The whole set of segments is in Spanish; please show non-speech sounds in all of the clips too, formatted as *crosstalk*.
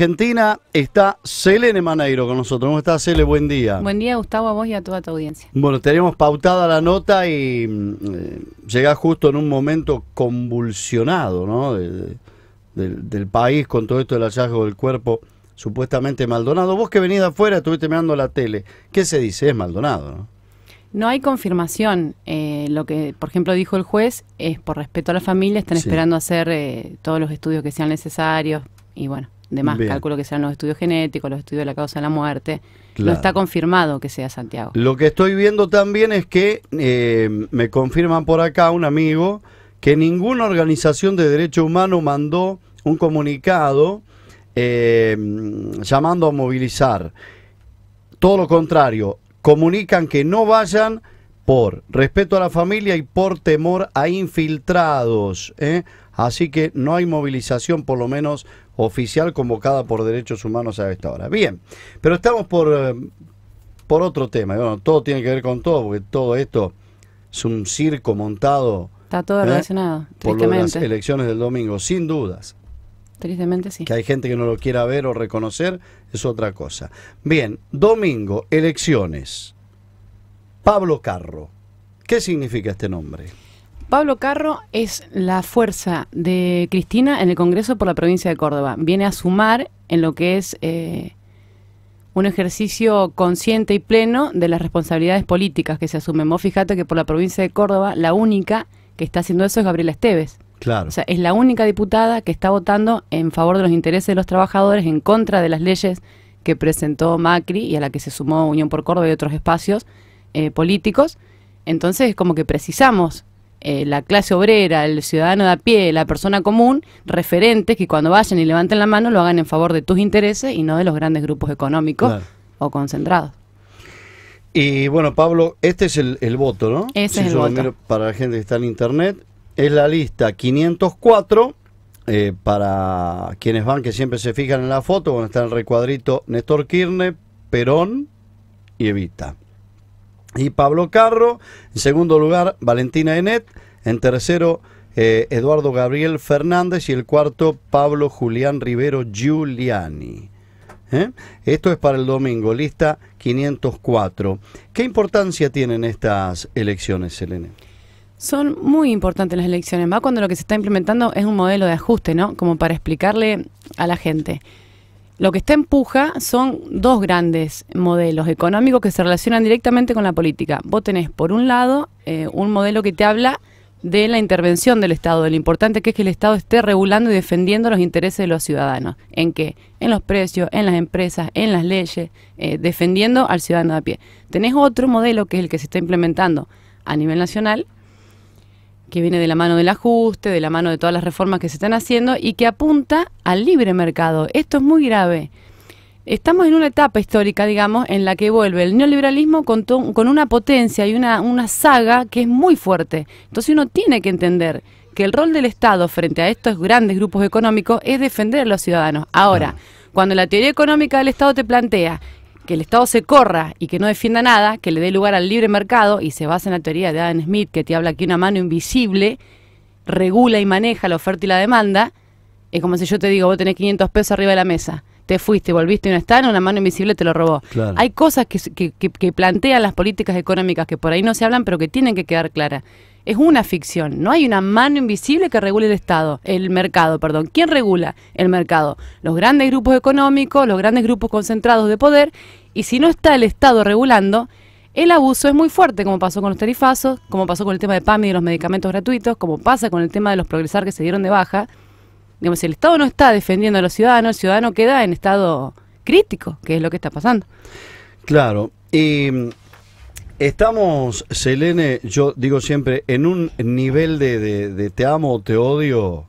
Argentina está Selene Maneiro con nosotros. ¿Cómo estás, Cele? Buen día. Buen día, Gustavo, a vos y a toda tu audiencia. Bueno, tenemos pautada la nota y mm, eh, llega justo en un momento convulsionado, ¿no? del, país con todo esto del hallazgo del cuerpo supuestamente Maldonado. Vos que venís afuera estuviste mirando la tele. ¿Qué se dice? Es Maldonado, ¿no? No hay confirmación. Eh, lo que, por ejemplo, dijo el juez es por respeto a la familia, están esperando hacer eh, todos los estudios que sean necesarios y bueno demás. más cálculo que sean los estudios genéticos, los estudios de la causa de la muerte. No está confirmado que sea Santiago. Lo que estoy viendo también es que eh, me confirman por acá un amigo que ninguna organización de derecho humano mandó un comunicado eh, llamando a movilizar. Todo lo contrario, comunican que no vayan por respeto a la familia y por temor a infiltrados. ¿eh? Así que no hay movilización, por lo menos oficial convocada por Derechos Humanos a esta hora. Bien, pero estamos por, eh, por otro tema. Bueno, todo tiene que ver con todo, porque todo esto es un circo montado. Está todo ¿eh? por las elecciones del domingo, sin dudas. Tristemente sí. Que hay gente que no lo quiera ver o reconocer, es otra cosa. Bien, domingo, elecciones. Pablo Carro. ¿Qué significa este nombre? Pablo Carro es la fuerza de Cristina en el Congreso por la provincia de Córdoba. Viene a sumar en lo que es eh, un ejercicio consciente y pleno de las responsabilidades políticas que se asumen. Vos fijate que por la provincia de Córdoba la única que está haciendo eso es Gabriela Esteves. Claro. O sea, es la única diputada que está votando en favor de los intereses de los trabajadores, en contra de las leyes que presentó Macri y a la que se sumó Unión por Córdoba y otros espacios eh, políticos. Entonces, como que precisamos eh, la clase obrera, el ciudadano de a pie, la persona común, referentes que cuando vayan y levanten la mano lo hagan en favor de tus intereses y no de los grandes grupos económicos o concentrados. Y bueno, Pablo, este es el, voto, ¿no? Ese es el voto. Para la gente que está en internet, es la lista 504. Eh, para quienes van, que siempre se fijan en la foto, bueno, está en el recuadrito Néstor Kirne, Perón y Evita y Pablo Carro. En segundo lugar, Valentina Enet. En tercero, eh, Eduardo Gabriel Fernández. Y el cuarto, Pablo Julián Rivero Giuliani. ¿Eh? Esto es para el domingo, lista 504. ¿Qué importancia tienen estas elecciones, Selene? Son muy importantes las elecciones, más cuando lo que se está implementando es un modelo de ajuste, ¿no? Como para explicarle a la gente. Lo que está empuja son dos grandes modelos económicos que se relacionan directamente con la política. Vos tenés, por un lado, eh, un modelo que te habla de la intervención del Estado, de lo importante que es que el Estado esté regulando y defendiendo los intereses de los ciudadanos. ¿En qué? En los precios, en las empresas, en las leyes, eh, defendiendo al ciudadano de a pie. Tenés otro modelo que es el que se está implementando a nivel nacional, que viene de la mano del ajuste, de la mano de todas las reformas que se están haciendo y que apunta al libre mercado. Esto es muy grave. Estamos en una etapa histórica, digamos, en la que vuelve el neoliberalismo con, con una potencia y una, una saga que es muy fuerte. Entonces uno tiene que entender que el rol del Estado frente a estos grandes grupos económicos es defender a los ciudadanos. Ahora, cuando la teoría económica del Estado te plantea que el Estado se corra y que no defienda nada, que le dé lugar al libre mercado y se basa en la teoría de Adam Smith que te habla que una mano invisible regula y maneja la oferta y la demanda, es como si yo te digo, vos tenés 500 pesos arriba de la mesa te fuiste, volviste y no están, una mano invisible te lo robó. Hay cosas que, plantean las políticas económicas que por ahí no se hablan, pero que tienen que quedar claras. Es una ficción, no hay una mano invisible que regule el Estado, el mercado, perdón. ¿Quién regula el mercado? Los grandes grupos económicos, los grandes grupos concentrados de poder, y si no está el Estado regulando, el abuso es muy fuerte, como pasó con los tarifazos, como pasó con el tema de PAMI y los medicamentos gratuitos, como pasa con el tema de los progresar que se dieron de baja, Digamos, el Estado no está defendiendo a los ciudadanos, el ciudadano queda en estado crítico, que es lo que está pasando. Claro. Y estamos, Selene, yo digo siempre, en un nivel de, te amo o te odio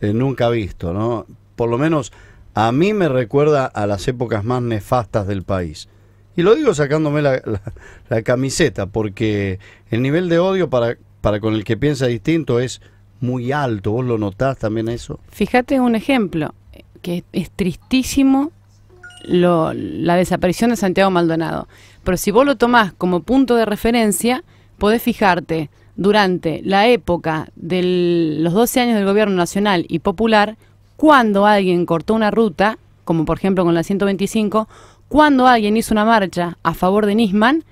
eh, nunca visto, ¿no? Por lo menos a mí me recuerda a las épocas más nefastas del país. Y lo digo sacándome la, camiseta, porque el nivel de odio para, para con el que piensa distinto es muy alto. ¿Vos lo notás también eso? Fíjate un ejemplo, que es tristísimo la desaparición de Santiago Maldonado. Pero si vos lo tomás como punto de referencia, podés fijarte durante la época de los 12 años del gobierno nacional y popular, cuando alguien cortó una ruta, como por ejemplo con la 125, cuando alguien hizo una marcha a favor de Nisman,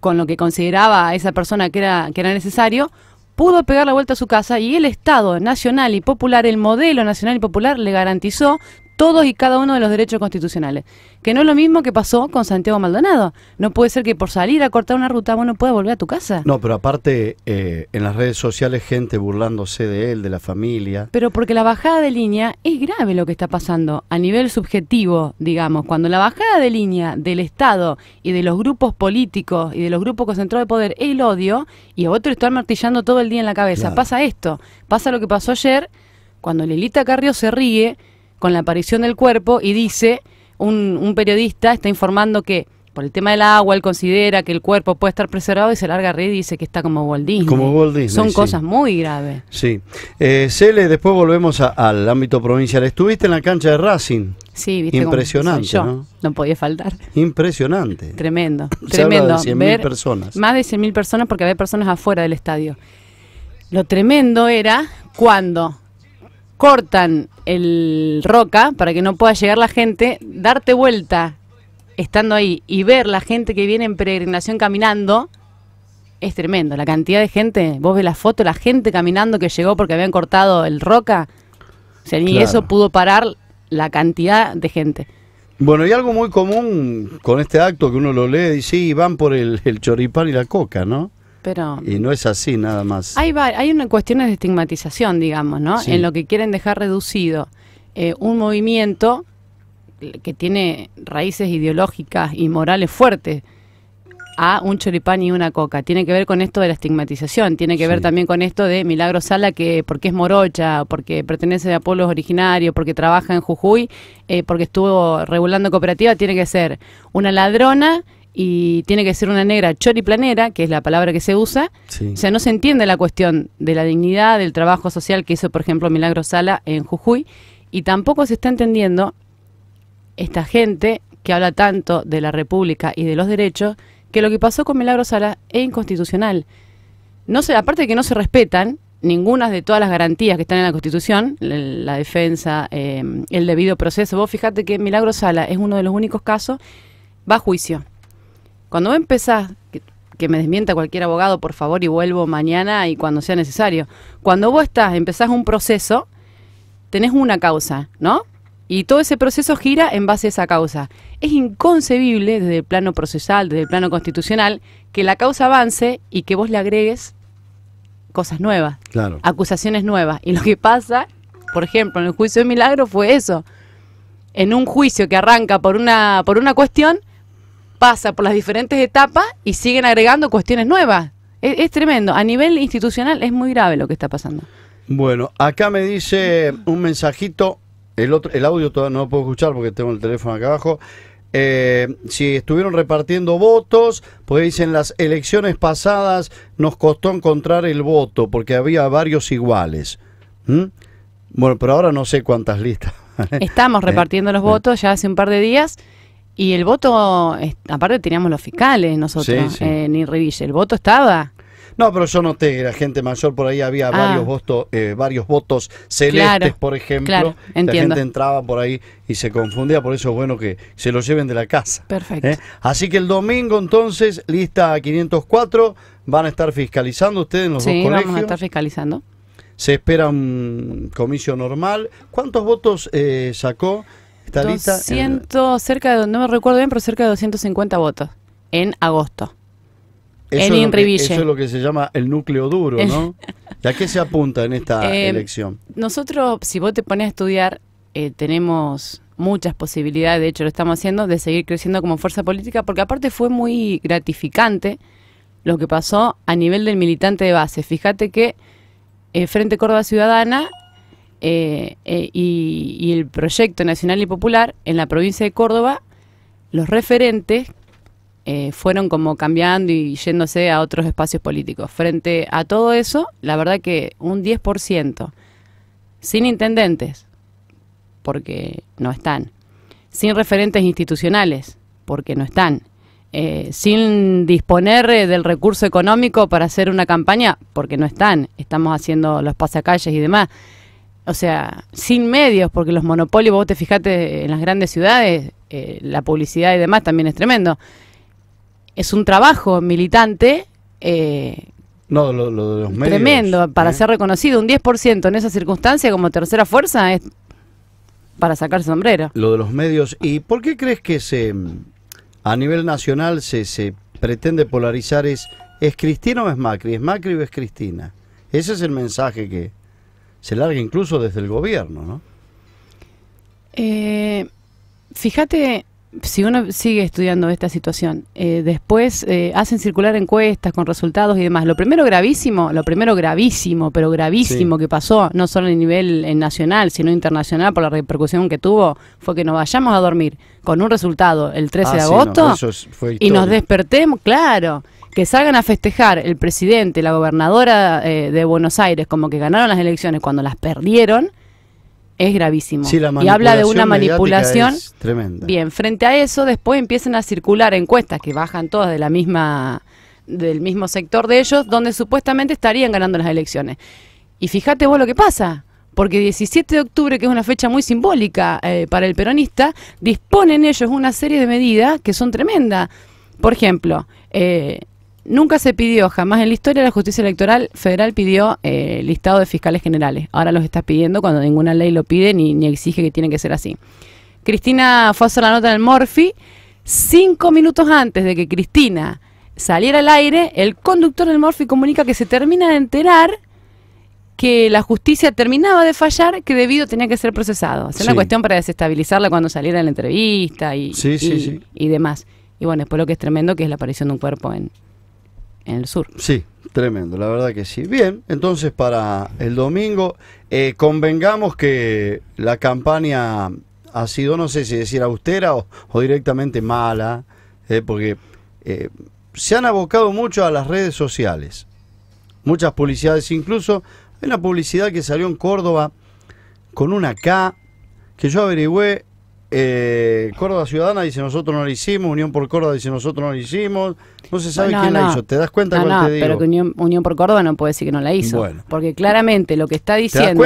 con lo que consideraba a esa persona que era, que era necesario, pudo pegar la vuelta a su casa y el Estado Nacional y Popular, el modelo Nacional y Popular, le garantizó todos y cada uno de los derechos constitucionales. Que no es lo mismo que pasó con Santiago Maldonado. No puede ser que por salir a cortar una ruta uno no puedas volver a tu casa. No, pero aparte, eh, en las redes sociales, gente burlándose de él, de la familia. Pero porque la bajada de línea es grave lo que está pasando a nivel subjetivo, digamos. Cuando la bajada de línea del Estado y de los grupos políticos y de los grupos concentrados de poder es el odio, y a otro están martillando todo el día en la cabeza. Pasa esto. Pasa lo que pasó ayer cuando Lelita Carrió se ríe con la aparición del cuerpo y dice, un, periodista está informando que por el tema del agua, él considera que el cuerpo puede estar preservado y se larga red y dice que está como Walt Como Son cosas muy graves. Sí. Eh, Cele, después volvemos al ámbito provincial. Estuviste en la cancha de Racing. Sí, viste. Impresionante. ¿no? ¿no? podía faltar. Impresionante. Tremendo. *laughs* tremendo. Más de 100.000 personas. Más de 100.000 personas porque había personas afuera del estadio. Lo tremendo era cuando cortan el Roca para que no pueda llegar la gente, darte vuelta estando ahí y ver la gente que viene en peregrinación caminando, es tremendo. La cantidad de gente, vos ves la foto, la gente caminando que llegó porque habían cortado el Roca, o eso pudo parar la cantidad de gente. Bueno, y algo muy común con este acto que uno lo lee, y sí, van por el, el choripán y la coca, ¿no? Pero y no es así nada más. Hay, una cuestiones de estigmatización, digamos, ¿no? En lo que quieren dejar reducido eh, un movimiento que tiene raíces ideológicas y morales fuertes a un choripán y una coca. Tiene que ver con esto de la estigmatización, tiene que ver también con esto de Milagro Sala, que porque es morocha, porque pertenece a pueblos originarios, porque trabaja en Jujuy, eh, porque estuvo regulando cooperativa, tiene que ser una ladrona y tiene que ser una negra choriplanera, que es la palabra que se usa. O sea, no se entiende la cuestión de la dignidad, del trabajo social que hizo, por ejemplo, Milagro Sala en Jujuy, y tampoco se está entendiendo esta gente que habla tanto de la República y de los derechos, que lo que pasó con Milagro Sala es inconstitucional. No se, aparte de que no se respetan ninguna de todas las garantías que están en la Constitución, la, defensa, eh, el debido proceso. Vos fíjate que Milagro Sala es uno de los únicos casos, va a juicio cuando vos empezás, que, me desmienta cualquier abogado, por favor, y vuelvo mañana y cuando sea necesario. Cuando vos estás, empezás un proceso, tenés una causa, ¿no? Y todo ese proceso gira en base a esa causa. Es inconcebible desde el plano procesal, desde el plano constitucional, que la causa avance y que vos le agregues cosas nuevas, acusaciones nuevas. Y lo que pasa, por ejemplo, en el juicio de Milagro fue eso. En un juicio que arranca por una, por una cuestión, pasa por las diferentes etapas y siguen agregando cuestiones nuevas. Es, tremendo. A nivel institucional es muy grave lo que está pasando. Bueno, acá me dice un mensajito, el, otro, el audio todavía no lo puedo escuchar porque tengo el teléfono acá abajo. Eh, si estuvieron repartiendo votos, porque dicen las elecciones pasadas nos costó encontrar el voto porque había varios iguales. ¿Mm? Bueno, pero ahora no sé cuántas listas. Estamos *laughs* eh, repartiendo los eh. votos ya hace un par de días y el voto, aparte teníamos los fiscales nosotros, en sí. Eh, el voto estaba. No, pero yo noté que la gente mayor por ahí había ah. varios, votos, eh, varios votos celestes, por ejemplo. la gente entraba por ahí y se confundía, por eso es bueno que se lo lleven de la casa. Perfecto. ¿eh? Así que el domingo entonces, lista 504, van a estar fiscalizando ustedes en los dos colegios. Sí, a estar fiscalizando. Se espera un comicio normal. ¿Cuántos votos eh, sacó? 200, cerca de, no me recuerdo bien, pero cerca de 250 votos en agosto. Eso en es Eso es lo que se llama el núcleo duro, ¿no? *laughs* a qué se apunta en esta eh, elección? Nosotros, si vos te pones a estudiar, eh, tenemos muchas posibilidades, de hecho lo estamos haciendo, de seguir creciendo como fuerza política, porque aparte fue muy gratificante lo que pasó a nivel del militante de base. Fíjate que eh, Frente Córdoba Ciudadana eh, eh, y, el Proyecto Nacional y Popular en la provincia de Córdoba, los referentes eh, fueron como cambiando y yéndose a otros espacios políticos. Frente a todo eso, la verdad que un 10%, sin intendentes, porque no están, sin referentes institucionales, porque no están, sin disponer del recurso económico para hacer una campaña, porque no están, estamos haciendo los pasacalles y demás o sea, sin medios, porque los monopolios, vos te fijate en las grandes ciudades, eh, la publicidad y demás también es tremendo. Es un trabajo militante. Eh, no, lo, los medios. Tremendo, para ¿eh? ser reconocido. Un 10% en esa circunstancia como tercera fuerza es para sacar sombrero. Lo de los medios. ¿Y por qué crees que se a nivel nacional se, se pretende polarizar? ¿Es, ¿Es Cristina o es Macri? ¿Es Macri o es Cristina? Ese es el mensaje que, se larga incluso desde el gobierno, ¿no? Eh, fíjate, si uno sigue estudiando esta situación, eh, después eh, hacen circular encuestas con resultados y demás. Lo primero gravísimo, lo primero gravísimo, pero gravísimo que pasó, no solo a nivel nacional, sino internacional, por la repercusión que tuvo, fue que nos vayamos a dormir con un resultado el 13 ah, de agosto y nos despertemos, claro que salgan a festejar el presidente, la gobernadora eh, de Buenos Aires, como que ganaron las elecciones cuando las perdieron, es gravísimo. y habla de una manipulación tremenda. Bien, frente a eso, después empiezan a circular encuestas que bajan todas de la misma del mismo sector de ellos, donde supuestamente estarían ganando las elecciones. Y fíjate vos lo que pasa, porque 17 de octubre, que es una fecha muy simbólica eh, para el peronista, disponen ellos una serie de medidas que son tremendas. Por ejemplo, eh, nunca se pidió, jamás en la historia, la justicia electoral federal pidió eh, listado de fiscales generales. Ahora los está pidiendo cuando ninguna ley lo pide ni, exige que tiene que ser así. Cristina fue a la nota del Morphy. Cinco minutos antes de que Cristina saliera al aire, el conductor del Morphy comunica que se termina de enterar que la justicia terminaba de fallar, que debido tenía que ser procesado. es una cuestión para desestabilizarla cuando saliera en la entrevista y, y demás. Y bueno, después lo que es tremendo que es la aparición de un cuerpo en, en el sur. Sí, tremendo, la verdad que sí. Bien, entonces para el domingo, eh, convengamos que la campaña ha sido, no sé si decir austera o, directamente mala, eh, porque eh, se han abocado mucho a las redes sociales. Muchas publicidades, incluso hay una publicidad que salió en Córdoba con una K, que yo averigüé eh, Córdoba Ciudadana dice nosotros no lo hicimos, Unión por Córdoba dice nosotros no lo hicimos, no se sabe quién la hizo, ¿te das cuenta no, cuál te digo? Pero que Unión, Unión, por Córdoba no puede decir que no la hizo, porque claramente lo que está diciendo,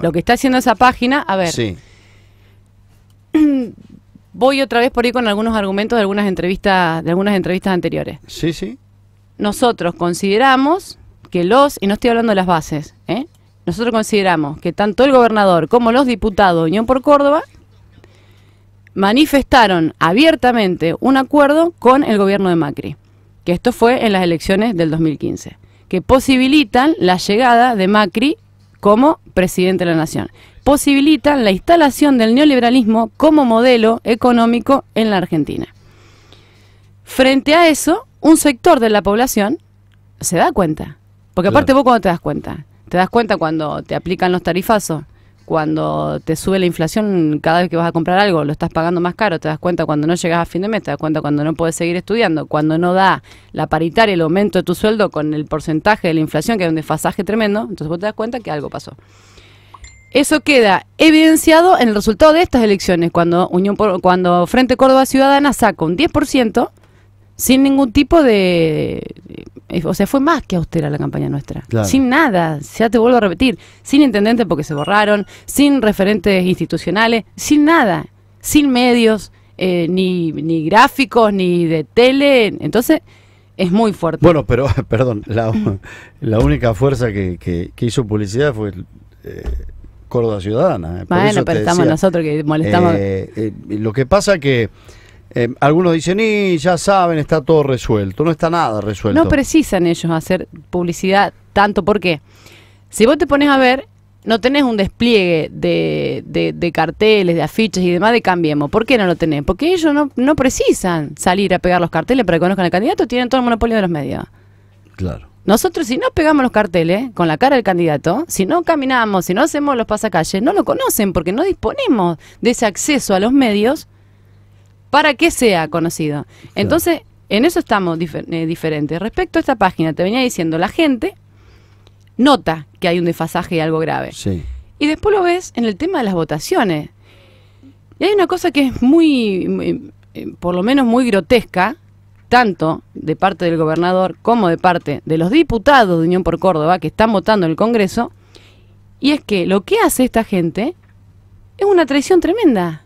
lo que está haciendo esa página, a ver, *clears throat* voy otra vez por ahí con algunos argumentos de algunas entrevistas, de algunas entrevistas anteriores. Sí, sí. Nosotros consideramos que los, y no estoy hablando de las bases, ¿eh? nosotros consideramos que tanto el gobernador como los diputados de Unión por Córdoba manifestaron abiertamente un acuerdo con el gobierno de Macri, que esto fue en las elecciones del 2015, que posibilitan la llegada de Macri como presidente de la nación, posibilitan la instalación del neoliberalismo como modelo económico en la Argentina. Frente a eso, un sector de la población se da cuenta, porque aparte vos cuando te das cuenta, te das cuenta cuando te aplican los tarifazos, cuando te sube la inflación, cada vez que vas a comprar algo, lo estás pagando más caro, te das cuenta cuando no llegas a fin de mes, te das cuenta cuando no puedes seguir estudiando, cuando no da la paritaria, el aumento de tu sueldo con el porcentaje de la inflación, que hay un desfasaje tremendo, entonces vos te das cuenta que algo pasó. Eso queda evidenciado en el resultado de estas elecciones, cuando, Unión cuando Frente Córdoba Ciudadana saca un 10%, sin ningún tipo de... O sea, fue más que austera la campaña nuestra. Sin nada, ya te vuelvo a repetir, sin intendente porque se borraron, sin referentes institucionales, sin nada, sin medios, eh, ni, gráficos, ni de tele. Entonces, es muy fuerte. Bueno, pero, *laughs* perdón, la, mm. la única fuerza que, que, hizo publicidad fue eh, Córdoba Ciudadana. Eh, bueno, pero estamos nosotros que molestamos. lo que pasa que... Eh, algunos dicen, y ya saben, está todo resuelto. No está nada resuelto. No precisan ellos hacer publicidad tanto porque si vos te pones a ver, no tenés un despliegue de, carteles, de afiches y demás de Cambiemos. ¿Por qué no lo tenés? Porque ellos no, no precisan salir a pegar los carteles para que conozcan al candidato, tienen todo el monopolio de los medios. Claro. Nosotros si no pegamos los carteles con la cara del candidato, si no caminamos, si no hacemos los pasacalles, no lo conocen porque no disponemos de ese acceso a los medios para que sea conocido. Entonces, en eso estamos eh, diferentes. Respecto a esta página, te venía diciendo, la gente nota que hay un desfasaje y algo grave. Sí. Y después lo ves en el tema de las votaciones. Y hay una cosa que es muy, eh, por lo menos muy grotesca, tanto de parte del gobernador como de parte de los diputados de Unión por Córdoba que están votando en el Congreso, y es que lo que hace esta gente es una traición tremenda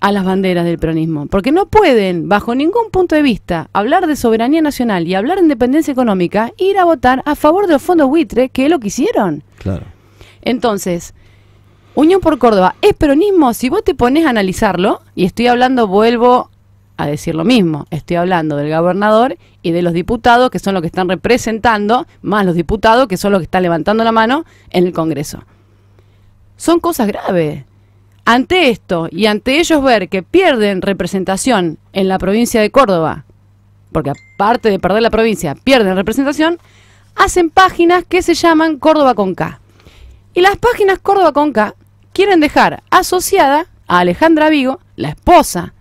a las banderas del peronismo, porque no pueden, bajo ningún punto de vista, hablar de soberanía nacional y hablar de independencia económica, ir a votar a favor de los fondos buitre, que lo quisieron Claro. Entonces, Unión por Córdoba es peronismo, si vos te pones a analizarlo, y estoy hablando, vuelvo a decir lo mismo, estoy hablando del gobernador y de los diputados, que son los que están representando, más los diputados, que son los que están levantando la mano en el Congreso. Son cosas graves ante esto y ante ellos ver que pierden representación en la provincia de Córdoba, porque aparte de perder la provincia, pierden representación, hacen páginas que se llaman Córdoba con K. Y las páginas Córdoba con K quieren dejar asociada a Alejandra Vigo, la esposa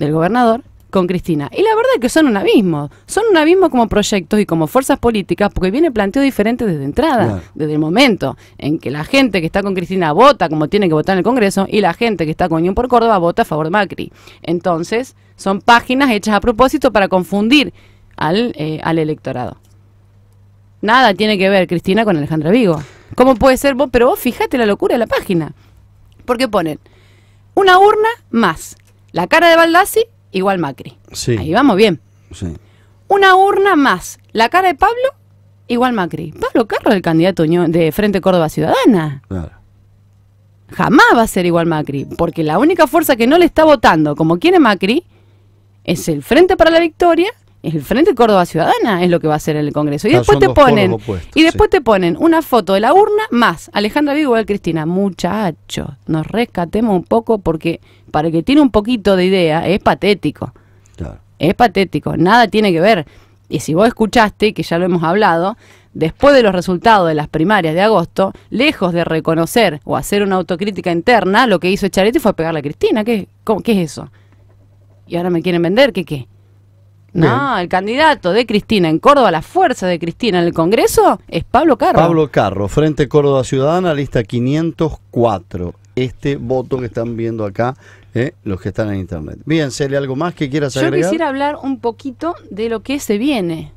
del gobernador, con Cristina. Y la verdad es que son un abismo, son un abismo como proyectos y como fuerzas políticas, porque viene planteo diferente desde entrada, desde el momento en que la gente que está con Cristina vota como tiene que votar en el Congreso y la gente que está con Unión por Córdoba vota a favor de Macri. Entonces, son páginas hechas a propósito para confundir al, eh, al electorado. Nada tiene que ver Cristina con Alejandra Vigo. ¿Cómo puede ser vos? Pero vos fijate la locura de la página. Porque ponen una urna más la cara de Baldassi igual Macri. Ahí vamos bien. Una urna más, la cara de Pablo, igual Macri. Pablo Carlos el candidato de Frente Córdoba Ciudadana. Jamás va a ser igual Macri, porque la única fuerza que no le está votando como quiere Macri es el Frente para la Victoria el Frente Córdoba Ciudadana es lo que va a hacer el Congreso. Y después te ponen y después te ponen una foto de la urna más Alejandra Vigo y Cristina. muchacho nos rescatemos un poco porque para el que tiene un poquito de idea es patético. Es patético, nada tiene que ver. Y si vos escuchaste, que ya lo hemos hablado, después de los resultados de las primarias de agosto, lejos de reconocer o hacer una autocrítica interna, lo que hizo Charetti fue pegarle a Cristina. ¿Qué, qué es eso? Y ahora me quieren vender, ¿qué qué? No, el candidato de Cristina en Córdoba, la fuerza de Cristina en el Congreso, es Pablo Carro. Pablo Carro, Frente Córdoba Ciudadana, lista 504. Este voto que están viendo acá, eh, los que están en internet. Bien, Celia, ¿algo más que quieras agregar? Yo quisiera hablar un poquito de lo que se viene,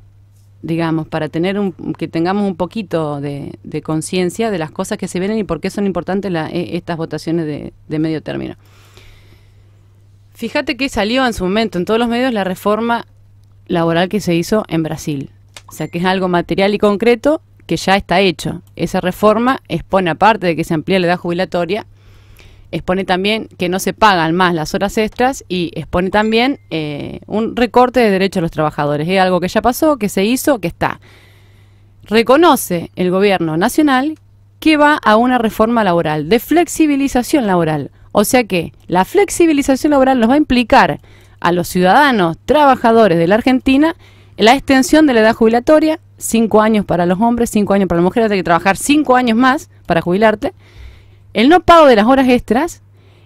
digamos, para tener un, que tengamos un poquito de, conciencia de las cosas que se vienen y por qué son importantes e, estas votaciones de, de medio término. Fíjate que salió en su momento en todos los medios la reforma laboral que se hizo en Brasil. O sea, que es algo material y concreto que ya está hecho. Esa reforma expone, aparte de que se amplía la edad jubilatoria, expone también que no se pagan más las horas extras y expone también eh, un recorte de derechos a los trabajadores. Es algo que ya pasó, que se hizo, que está. Reconoce el gobierno nacional que va a una reforma laboral, de flexibilización laboral. O sea que la flexibilización laboral nos va a implicar a los ciudadanos trabajadores de la Argentina la extensión de la edad jubilatoria, cinco años para los hombres, cinco años para las mujeres, hay que trabajar cinco años más para jubilarte, el no pago de las horas extras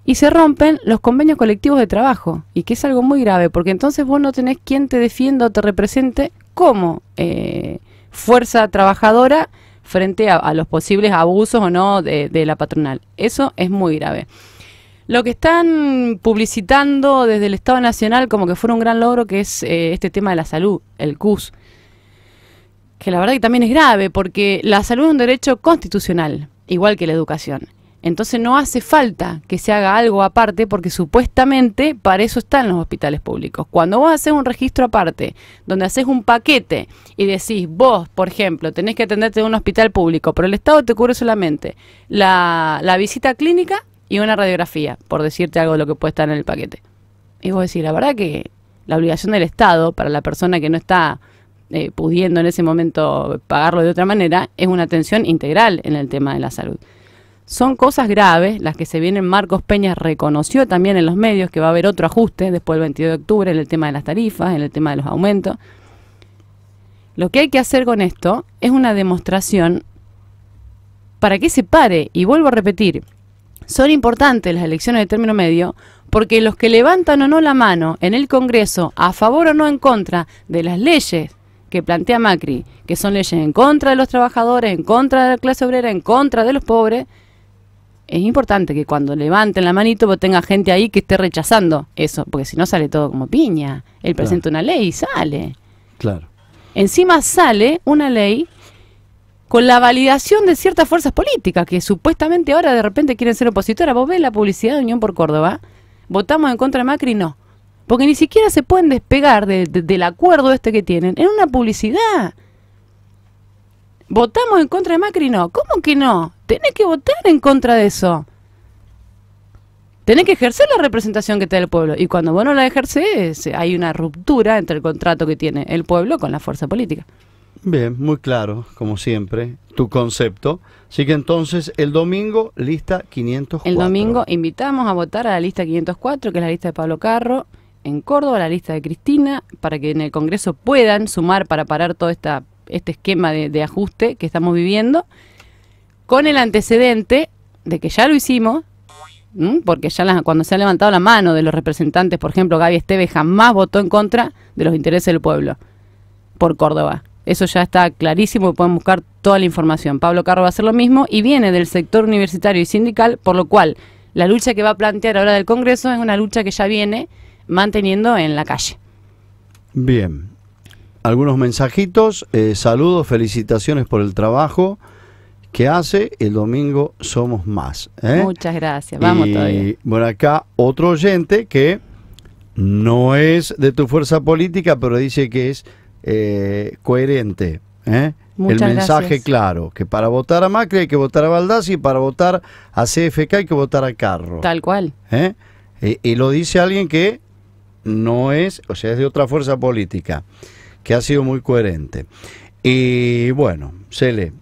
y se rompen los convenios colectivos de trabajo, y que es algo muy grave, porque entonces vos no tenés quien te defienda o te represente como eh, fuerza trabajadora frente a, los posibles abusos o no de la patronal. Eso es muy grave. Lo que están publicitando desde el Estado Nacional como que fuera un gran logro, que es eh, este tema de la salud, el CUS, que la verdad que también es grave, porque la salud es un derecho constitucional, igual que la educación. Entonces no hace falta que se haga algo aparte porque supuestamente para eso están los hospitales públicos. Cuando vos haces un registro aparte, donde haces un paquete y decís, vos, por ejemplo, tenés que atenderte en un hospital público, pero el Estado te cubre solamente la visita clínica y una radiografía, por decirte algo de lo que puede estar en el paquete. Y vos decís, la verdad que la obligación del Estado para la persona que no está eh, pudiendo en ese momento pagarlo de otra manera es una atención integral en el tema de la salud. Son cosas graves las que se vienen. Marcos Peña reconoció también en los medios que va a haber otro ajuste después del 22 de octubre en el tema de las tarifas, en el tema de los aumentos. Lo que hay que hacer con esto es una demostración para que se pare, y vuelvo a repetir, son importantes las elecciones de término medio porque los que levantan o no la mano en el Congreso a favor o no en contra de las leyes que plantea Macri, que son leyes en contra de los trabajadores, en contra de la clase obrera, en contra de los pobres, es importante que cuando levanten la manito pues tenga gente ahí que esté rechazando eso, porque si no sale todo como piña. Él presenta una ley y sale. Claro. Encima sale una ley con la validación de ciertas fuerzas políticas que supuestamente ahora de repente quieren ser opositoras. Vos ves la publicidad de Unión por Córdoba, votamos en contra de Macri, no. Porque ni siquiera se pueden despegar del acuerdo este que tienen. En una publicidad. ¿Votamos en contra de Macri? No. ¿Cómo que no? Tenés que votar en contra de eso. Tenés que ejercer la representación que te da el pueblo. Y cuando vos no la ejerces, hay una ruptura entre el contrato que tiene el pueblo con la fuerza política. Bien, muy claro, como siempre, tu concepto. Así que entonces, el domingo, lista 504. El domingo invitamos a votar a la lista 504, que es la lista de Pablo Carro, en Córdoba, la lista de Cristina, para que en el Congreso puedan sumar para parar todo esta, este esquema de, ajuste que estamos viviendo, con el antecedente de que ya lo hicimos, porque ya cuando se ha levantado la mano de los representantes, por ejemplo, Gaby Esteves jamás votó en contra de los intereses del pueblo por Córdoba. Eso ya está clarísimo, pueden buscar toda la información. Pablo Carro va a hacer lo mismo y viene del sector universitario y sindical, por lo cual la lucha que va a plantear ahora del Congreso es una lucha que ya viene manteniendo en la calle. Bien, algunos mensajitos, eh, saludos, felicitaciones por el trabajo que hace. El domingo somos más. ¿eh? Muchas gracias, vamos y, Bueno, acá otro oyente que no es de tu fuerza política, pero dice que es eh, coherente. ¿eh? el mensaje claro, que para votar a Macri hay que votar a Baldassi y para votar a CFK hay que votar a Carro. Tal cual. ¿Eh? Y, lo dice alguien que no es, o sea, es de otra fuerza política, que ha sido muy coherente. Y bueno, Cele,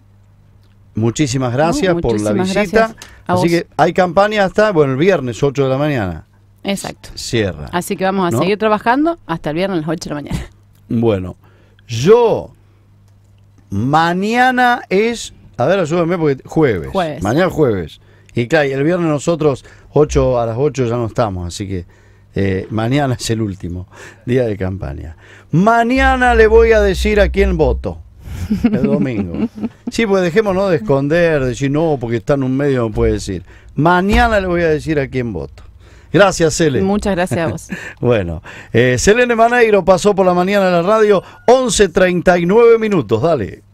muchísimas gracias por la visita. Así que hay campaña hasta, bueno, el viernes 8 de la mañana. Exacto. Cierra. Así que vamos a seguir trabajando hasta el viernes 8 de la mañana. Bueno. Yo, mañana es, a ver, ayúdame porque jueves. jueves. Mañana jueves. Y claro, el viernes nosotros 8 a las 8 ya no estamos, así que eh, mañana es el último día de campaña. Mañana le voy a decir a quién voto. El domingo. *laughs* Sí, pues dejémonos de esconder, de decir no, porque está en un medio, no puede decir. Mañana le voy a decir a quién voto. Gracias, Selene. Muchas gracias a vos. *laughs* bueno, eh, Selene Maneiro pasó por la mañana en la radio, 11.39 minutos, dale.